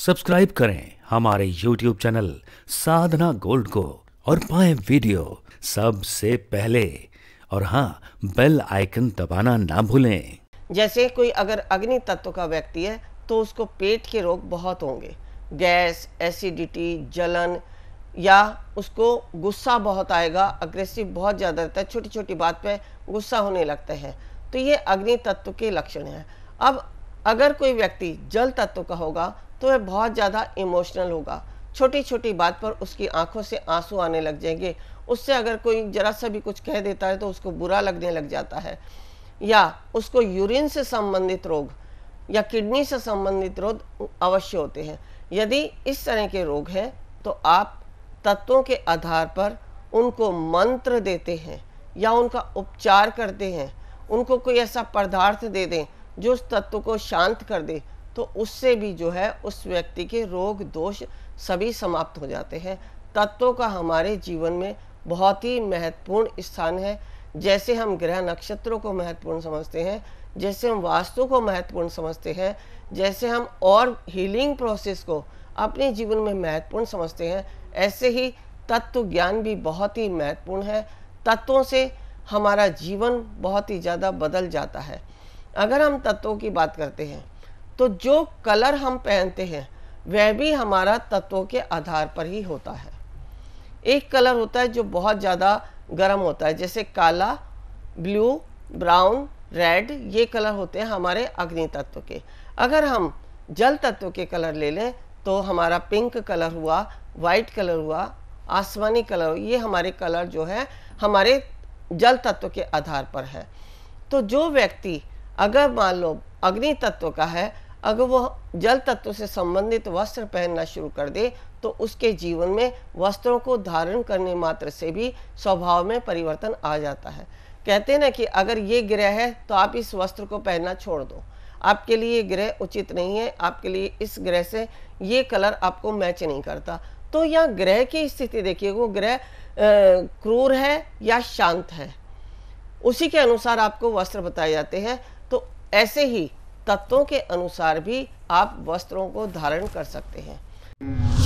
subscribe करें हमारे YouTube channel साधना gold को और पाए वीडियो सबसे पहले और हाँ बेल आइकन दबाना ना भूलें जैसे कोई अगर अग्नि तत्व का व्यक्ति है तो उसको पेट के रोग बहुत होंगे गैस एसिडिटी जलन या उसको गुस्सा बहुत आएगा अग्रेसिव बहुत ज़्यादा रहता है छोटी छोटी बात पे गुस्सा होने लगते हैं तो ये अग्नि तत्व के लक्षण हैं अब अगर कोई व्यक्ति जल तत्व का होगा तो वह बहुत ज़्यादा इमोशनल होगा छोटी छोटी बात पर उसकी आंखों से आंसू आने लग जाएंगे उससे अगर कोई ज़रा सा भी कुछ कह देता है तो उसको बुरा लगने लग जाता है या उसको यूरिन से संबंधित रोग या किडनी से संबंधित रोग अवश्य होते हैं यदि इस तरह के रोग हैं तो आप तत्वों के आधार पर उनको मंत्र देते हैं या उनका उपचार करते हैं उनको कोई ऐसा पदार्थ दे दें जो उस तत्व को शांत कर दे तो उससे भी जो है उस व्यक्ति के रोग दोष सभी समाप्त हो जाते हैं तत्वों का हमारे जीवन में बहुत ही महत्वपूर्ण स्थान है जैसे हम ग्रह नक्षत्रों को महत्वपूर्ण समझते हैं जैसे हम वास्तु को महत्वपूर्ण समझते हैं जैसे हम और हीलिंग प्रोसेस को अपने जीवन में महत्वपूर्ण समझते हैं ऐसे ही तत्व ज्ञान भी बहुत ही महत्वपूर्ण है तत्वों से हमारा जीवन बहुत ही ज़्यादा बदल जाता है अगर हम तत्वों की बात करते हैं तो जो कलर हम पहनते हैं वह भी हमारा तत्वों के आधार पर ही होता है एक कलर होता है जो बहुत ज़्यादा गर्म होता है जैसे काला ब्लू ब्राउन रेड ये कलर होते हैं हमारे अग्नि तत्व के अगर हम जल तत्व के कलर ले लें तो हमारा पिंक कलर हुआ वाइट कलर हुआ आसमानी कलर ये हमारे कलर जो है हमारे जल तत्व के आधार पर है तो जो व्यक्ति अगर मान लो अग्नि तत्व का है अगर वह जल तत्व से संबंधित वस्त्र पहनना शुरू कर दे तो उसके जीवन में वस्त्रों को धारण करने मात्र से भी स्वभाव में परिवर्तन आ जाता है कहते हैं ना कि अगर ये ग्रह है तो आप इस वस्त्र को पहनना छोड़ दो आपके लिए ये ग्रह उचित नहीं है आपके लिए इस ग्रह से ये कलर आपको मैच नहीं करता तो यहाँ ग्रह की स्थिति देखिए वो ग्रह क्रूर है या शांत है उसी के अनुसार आपको वस्त्र बताए जाते हैं तो ऐसे ही तत्वों के अनुसार भी आप वस्त्रों को धारण कर सकते हैं